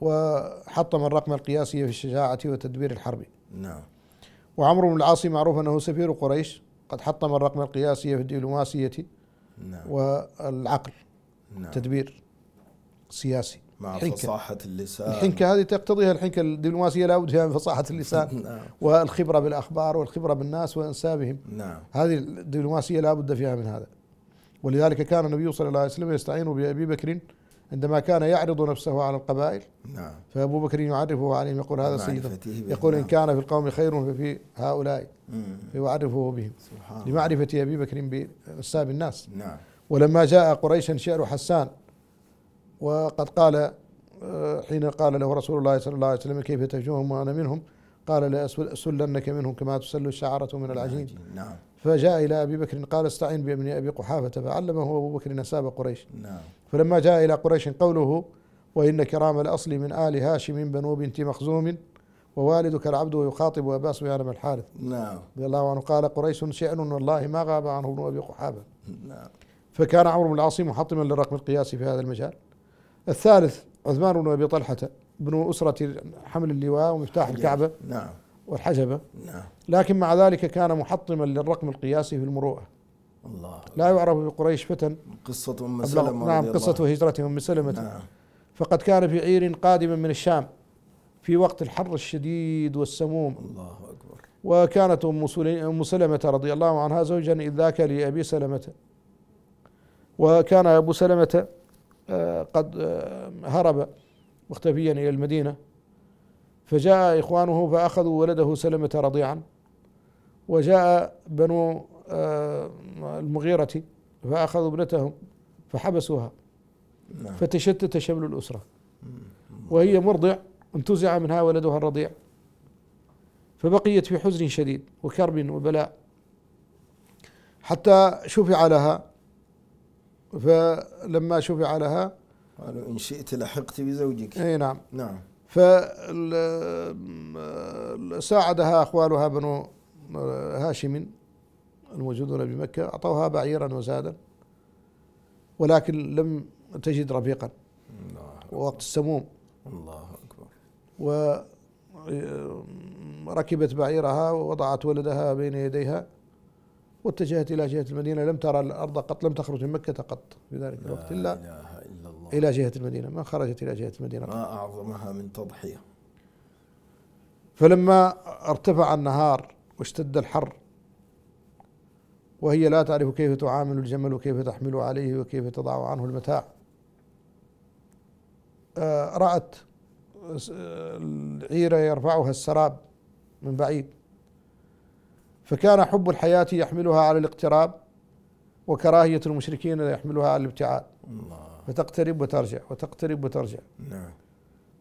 وحطم الرقم القياسي في الشجاعة والتدبير الحربي نعم وعمرو بن العاص معروف أنه سفير قريش قد حطم الرقم القياسي في الدبلوماسية نعم والعقل نعم التدبير السياسي مع الحنكة فصاحة اللسان الحنكة هذه تقتضيها الحنكة الدبلوماسية لابد فيها من فصاحة اللسان نعم. والخبرة بالأخبار والخبرة بالناس وإنسابهم نعم. هذه الدبلوماسية لابد فيها من هذا ولذلك كان النبي صلى الله عليه وسلم يستعين بأبي بكر عندما كان يعرض نفسه على القبائل نعم فأبو بكر يعرفه عليهم يقول هذا سيد نعم. يقول إن كان في القوم خير ففي هؤلاء فيعرفه بهم سبحان لمعرفة أبي بكر بنساب الناس نعم ولما جاء قريشا شعر حسان وقد قال آه، حين قال له رسول الله صلى الله عليه وسلم كيف تهجوهم وأنا منهم قال لأسلنك منهم كما تسل الشعرة من العجين نعم فجاء إلى أبي بكر قال استعن بابن أبي قحافة فعلمه أبو بكر أساب قريش نعم فلما جاء إلى قريش قوله وإن كرام الأصل من آل هاشم بنو بنت مخزوم ووالدك العبد يخاطب أبا سفيان بن الحارث نعم رضي الله عنه قال قريش شأن والله ما غاب عنه ابن أبي قحافة نعم فكان عمرو بن العاص محطما للرقم القياسي في هذا المجال الثالث عثمان بن أبي طلحة بن أسرة حمل اللواء ومفتاح الكعبة نعم والحجبة نعم لكن مع ذلك كان محطما للرقم القياسي في المروءة الله لا يعرف بقريش فتن قصة أم سلمة نعم قصة هجرة أم سلمة نعم فقد كان في عير قادم من الشام في وقت الحر الشديد والسموم الله أكبر وكانت أم سلمة رضي الله عنها زوجا إذ ذاك لأبي سلمة وكان أبو سلمة آه، قد آه، هرب مختفيا إلى المدينة فجاء إخوانه فأخذوا ولده سلمة رضيعا وجاء بنو آه، المغيرة فأخذوا ابنتهم فحبسوها نعم. فتشتت شمل الأسرة وهي مرضع انتزع منها ولدها الرضيع فبقيت في حزن شديد وكرب وبلاء حتى شفع لها فلما شفع لها قالوا إن شئت لحقت بزوجك أي نعم نعم فساعدها أخوالها بنو آه، هاشم الموجودون بمكة أعطوها بعيرا وزادا ولكن لم تجد رفيقا ووقت السموم الله أكبر وركبت بعيرها ووضعت ولدها بين يديها واتجهت إلى جهة المدينة لم ترى الأرض قط لم تخرج من مكة قط في ذلك الوقت إلا, إله إلا الله إلى جهة المدينة ما خرجت إلى جهة المدينة ما أعظمها من تضحية فلما ارتفع النهار واشتد الحر وهي لا تعرف كيف تعامل الجمل وكيف تحمل عليه وكيف تضع عنه المتاع آه، رأت العيرة يرفعها السراب من بعيد فكان حب الحياة يحملها على الاقتراب وكراهية المشركين يحملها على الابتعاد الله فتقترب وترجع وتقترب وترجع نعم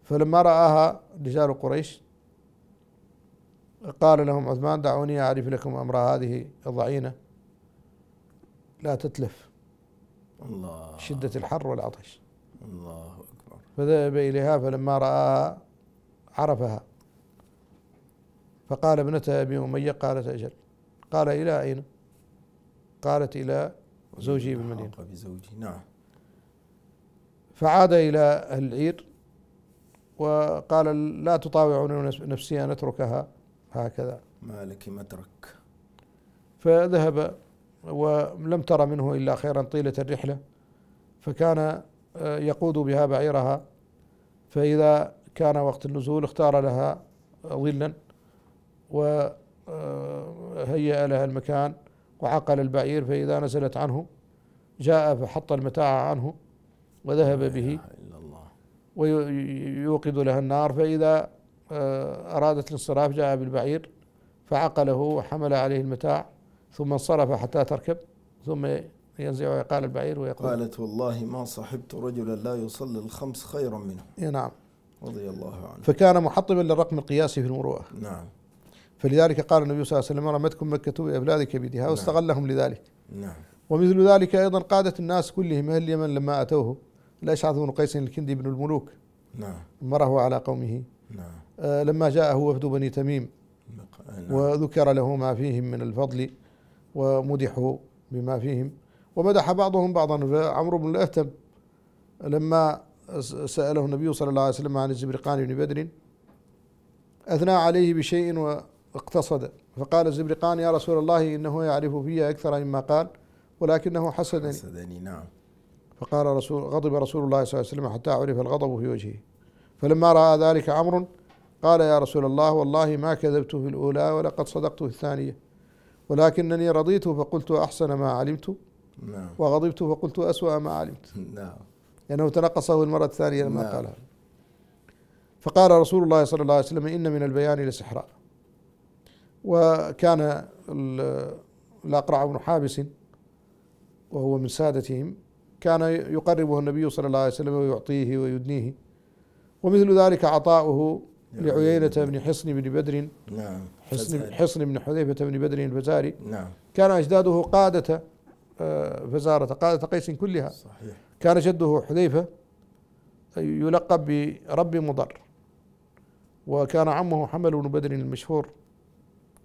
فلما رآها رجال قريش قال لهم عثمان دعوني أعرف لكم أمر هذه الضعينة لا تتلف الله شدة الحر والعطش الله أكبر فذهب إليها فلما رآها عرفها فقال ابنة أبي أمية قالت أجل قال إلى أين قالت إلى زوجي بالمدينة بزوجي نعم فعاد إلى أهل العير وقال لا تطاوعون نفسي أن أتركها هكذا ما مترك فذهب ولم ترى منه إلا خيرا طيلة الرحلة فكان آه، يقود بها بعيرها فإذا كان وقت النزول اختار لها آه، ظلا وهيأ آه، لها المكان وعقل البعير فإذا نزلت عنه جاء فحط المتاع عنه وذهب به ويوقد لها النار فإذا أرادت الانصراف جاء بالبعير فعقله وحمل عليه المتاع ثم انصرف حتى تركب ثم ينزع ويقال البعير ويقول قالت والله ما صحبت رجلا لا يصلي الخمس خيرا منه إيه نعم رضي الله عنه فكان محطبا للرقم القياسي في المروءة نعم فلذلك قال النبي صلى الله عليه وسلم رمتكم مكة بأبلادك كبدها نعم. واستغلهم لذلك نعم ومثل ذلك أيضا قادة الناس كلهم أهل اليمن لما أتوه الأشعث بن قيس الكندي بن الملوك نعم مره على قومه نعم آه لما جاءه وفد بني تميم نعم. وذكر له ما فيهم من الفضل ومدحوا بما فيهم ومدح بعضهم بعضا فعمرو بن الأهتم لما سأله النبي صلى الله عليه وسلم عن الزبرقان بن بدر أثنى عليه بشيء واقتصد فقال الزبرقان يا رسول الله إنه يعرف في أكثر مما قال ولكنه حسدني حسدني نعم فقال رسول غضب رسول الله صلى الله عليه وسلم حتى عرف الغضب في وجهه فلما رأى ذلك عمرو قال يا رسول الله والله ما كذبت في الأولى ولقد صدقت في الثانية ولكنني رضيت فقلت أحسن ما علمت نعم وغضبت فقلت أسوأ ما علمت نعم لأنه تنقصه المرة الثانية لما نعم قالها فقال رسول الله صلى الله عليه وسلم إن من البيان لسحراء وكان الأقرع بن حابس وهو من سادتهم كان يقربه النبي صلى الله عليه وسلم ويعطيه ويدنيه ومثل ذلك عطاؤه يعني لعيينة بن نعم. حصن بن بدر نعم حصن بن حذيفة بن بدر الفزاري نعم كان أجداده قادة آه، فزارة قادة قيس كلها صحيح كان جده حذيفة يلقب برب مضر وكان عمه حمل بن بدر المشهور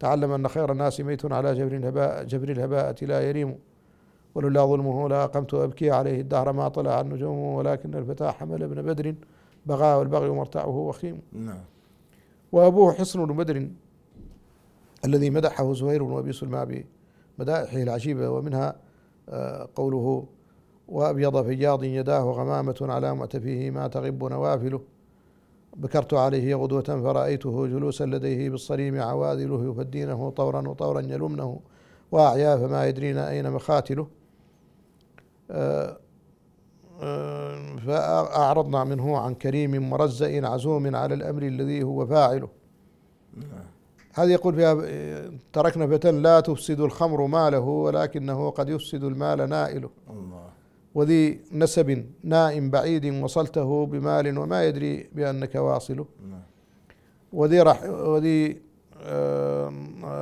تعلم أن خير الناس ميت على جبر الهباء جبر الهباء لا يريم ولولا ظلمه لا قمت أبكي عليه الدهر ما طلع النجوم ولكن الفتى حمل ابن بدر بغى والبغي مرتعه وخيم نعم وأبوه حصن بن بدر الذي مدحه زهير بن أبي سلمى بمدائحه العجيبة ومنها آه، قوله وأبيض فياض يداه غمامة على معتفيه ما تغب نوافله بكرت عليه غدوة فرأيته جلوسا لديه بالصريم عواذله يفدينه طورا وطورا يلمنه وأعيا فما يدرين أين مخاتله آه، فأعرضنا منه عن كريم مرزئ عزوم على الأمر الذي هو فاعله نعم. هذه يقول فيها تركنا فتى لا تفسد الخمر ماله ولكنه قد يفسد المال نائله الله وذي نسب نائم بعيد وصلته بمال وما يدري بأنك واصله نعم. وذي, رح وذي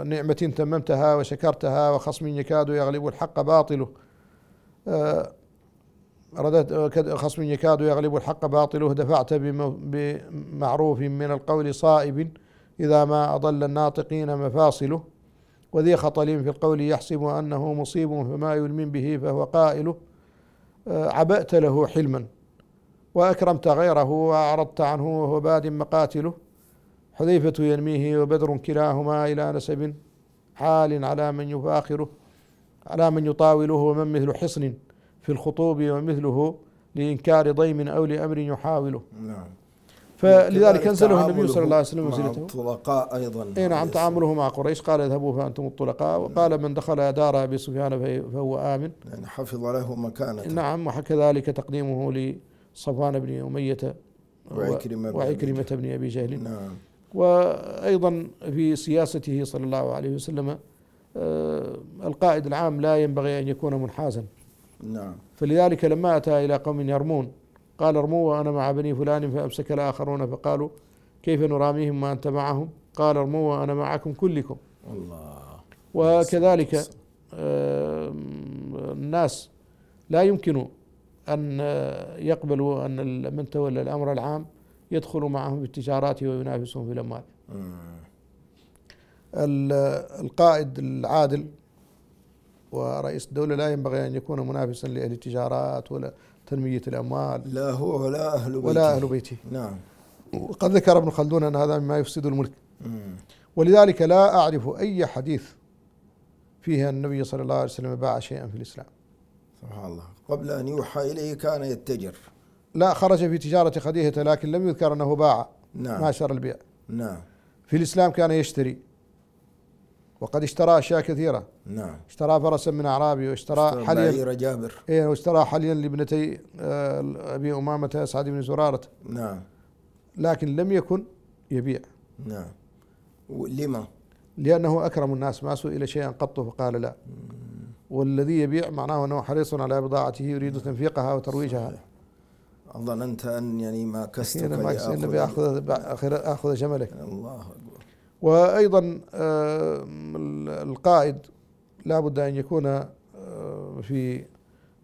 نعمة تممتها وشكرتها وخصم يكاد يغلب الحق باطله آه، رددت خصم يكاد يغلب الحق باطله دفعت بمعروف من القول صائب إذا ما أضل الناطقين مفاصله وذي خطل في القول يحسب أنه مصيب فما يلمن به فهو قائله آه، عبأت له حلما وأكرمت غيره وأعرضت عنه وهو باد مقاتله حذيفة ينميه وبدر كلاهما إلى نسب حال على من يفاخره على من يطاوله ومن مثل حصن في الخطوب ومثله لإنكار ضيم أو لأمر يحاوله نعم فلذلك انزله النبي صلى الله عليه وسلم منزلته الطلقاء ايضا اي نعم تعامله مع قريش قال اذهبوا فانتم الطلقاء وقال من دخل دار ابي سفيان فهو امن يعني حفظ له مكانته نعم وكذلك تقديمه لصفوان بن اميه وعكرمه, وعكرمة بن ابي جهل نعم وايضا في سياسته صلى الله عليه وسلم آه، القائد العام لا ينبغي ان يكون منحازا نعم فلذلك لما أتى إلى قوم يرمون قال ارموا وأنا مع بني فلان فأمسك الآخرون فقالوا كيف نراميهم وأنت معهم قال ارموا وأنا معكم كلكم الله وكذلك الناس لا يمكن أن يقبلوا أن من تولى الأمر العام يدخل معهم في التجارات وينافسهم في الأموال آه. القائد العادل ورئيس الدولة لا ينبغي أن يكون منافسا لأهل التجارات ولا تنمية الأموال لا هو ولا أهل بيته ولا أهل بيته نعم وقد ذكر ابن خلدون أن هذا مما يفسد الملك ولذلك لا أعرف أي حديث فيه أن النبي صلى الله عليه وسلم باع شيئا في الإسلام سبحان الله قبل أن يوحى إليه كان يتجر لا خرج في تجارة خديهته لكن لم يذكر أنه باع نعم ما شر البيع نعم في الإسلام كان يشتري وقد اشترى اشياء كثيره نعم اشترى فرسا من اعرابي واشترى حليا جابر ايه واشترى حليا لابنتي آه، ابي امامه سعد بن زراره نعم لكن لم يكن يبيع نعم لما؟ لانه اكرم الناس ما سئل شيئا قط فقال لا والذي يبيع معناه انه حريص على بضاعته يريد نعم. تنفيقها وترويجها صحيح. انت ان يعني ما كسرت ما ياخذ اخذ جملك الله اكبر وأيضا آه، القائد لا بد أن يكون آه، في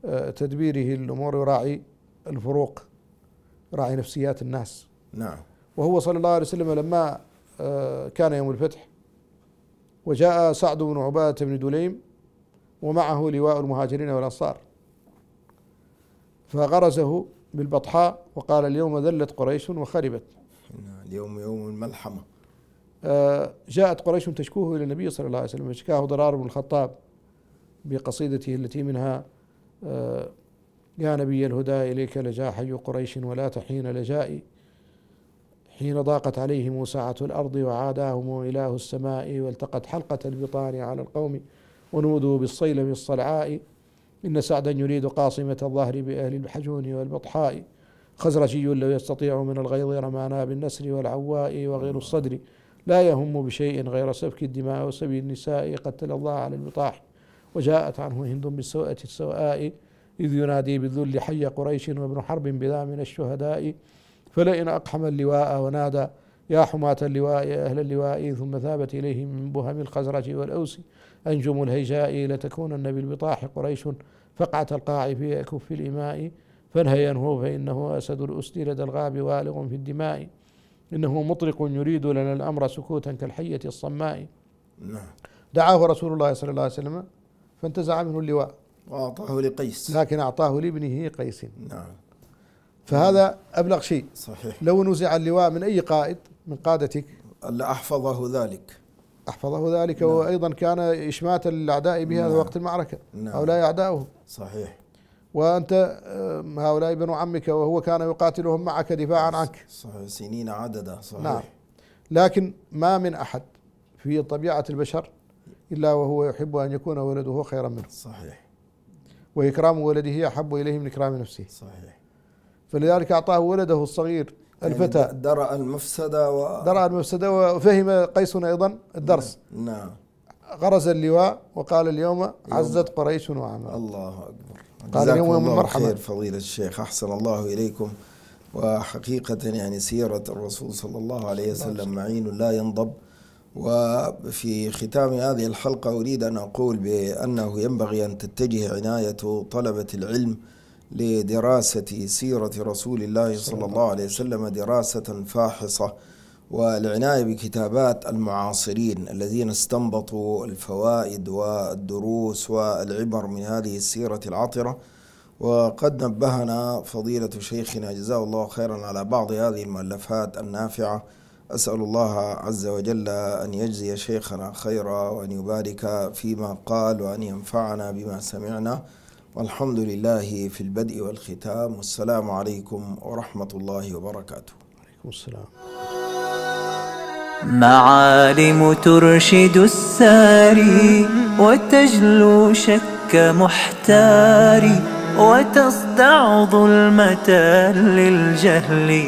آه، تدبيره الأمور يراعي الفروق يراعي نفسيات الناس نعم وهو صلى الله عليه وسلم لما كان يوم الفتح وجاء سعد بن عبادة بن دليم ومعه لواء المهاجرين والأنصار فغرزه بالبطحاء وقال اليوم ذلت قريش وخربت اليوم يوم الملحمة آه، جاءت قريش تشكوه إلى النبي صلى الله عليه وسلم شكاه ضرار بن الخطاب بقصيدته التي منها آه، يا نبي الهدى إليك لجا حي قريش ولا تحين لجائي حين ضاقت عليهم ساعة الأرض وعاداهم إله السماء والتقت حلقة البطان على القوم ونودوا بالصيلم الصلعاء إن سعدا يريد قاصمة الظهر بأهل الحجون والبطحاء خزرجي لو يستطيع من الغيظ رمانا بالنسر والعواء وغير الصدر لا يهم بشيء غير سفك الدماء وسبي النساء قتل الله على البطاح وجاءت عنه هند بالسوءة السواء إذ ينادي بالذل حي قريش وابن حرب بذا من الشهداء فلئن أقحم اللواء ونادى يا حماة اللواء يا أهل اللواء ثم ثابت إليه من بهم الخزرج والأوس أنجم الهيجاء لتكونن بالبطاح قريش فقعة القاع في أكف الإماء فانهينه فإنه أسد الأسد لدى الغاب والغ في الدماء إنه مطرق يريد لنا الأمر سكوتا كالحية الصماء نعم دعاه رسول الله صلى الله عليه وسلم فانتزع منه اللواء وأعطاه لقيس لكن أعطاه لابنه قيس نعم فهذا أبلغ شيء صحيح لو نزع اللواء من أي قائد من قادتك لأحفظه ذلك أحفظه ذلك نعم. وأيضا كان إشماتا للأعداء بهذا نعم. وقت المعركة نعم. أو لا أعداؤه صحيح وأنت آه، هؤلاء ابن عمك وهو كان يقاتلهم معك دفاعا عنك سنين عددا صحيح نعم لكن ما من أحد في طبيعة البشر إلا وهو يحب أن يكون ولده خيرا منه صحيح وإكرام ولده أحب إليه من إكرام نفسه صحيح فلذلك أعطاه ولده الصغير يعني الفتى يعني درأ المفسدة و... درأ المفسدة وفهم قيس أيضا الدرس نعم, نعم. غرز اللواء وقال اليوم عزت قريش وعمل الله أكبر قال اليوم مرحبا خير فضيلة الشيخ أحسن الله إليكم وحقيقة يعني سيرة الرسول صلى الله عليه وسلم معين لا ينضب وفي ختام هذه الحلقة أريد أن أقول بأنه ينبغي أن تتجه عناية طلبة العلم لدراسة سيرة رسول الله صلى الله عليه وسلم دراسة فاحصة والعناية بكتابات المعاصرين الذين استنبطوا الفوائد والدروس والعبر من هذه السيرة العطرة وقد نبهنا فضيلة شيخنا جزاه الله خيرا على بعض هذه المؤلفات النافعة أسأل الله عز وجل أن يجزي شيخنا خيرا وأن يبارك فيما قال وأن ينفعنا بما سمعنا والحمد لله في البدء والختام والسلام عليكم ورحمة الله وبركاته. عليكم السلام. معالم ترشد الساري وتجلو شك محتاري وتصدع ظلمة للجهل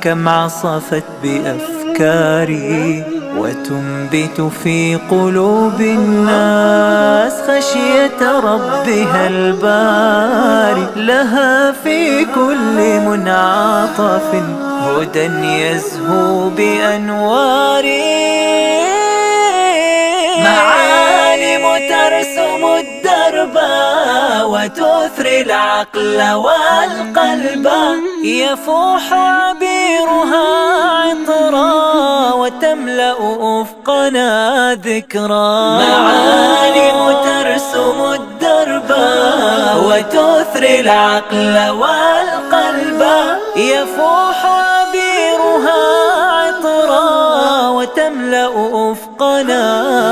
كم عصفت بأفكاري وتنبت في قلوب الناس خشية ربها الباري لها في كل منعطف هدى يزهو بأنوار معالم ترسم الدربا وتثري العقل والقلب يفوح عبيرها عطرا وتملأ أفقنا ذكرا معالم ترسم الدربا وتثري العقل والقلب يفوح قناه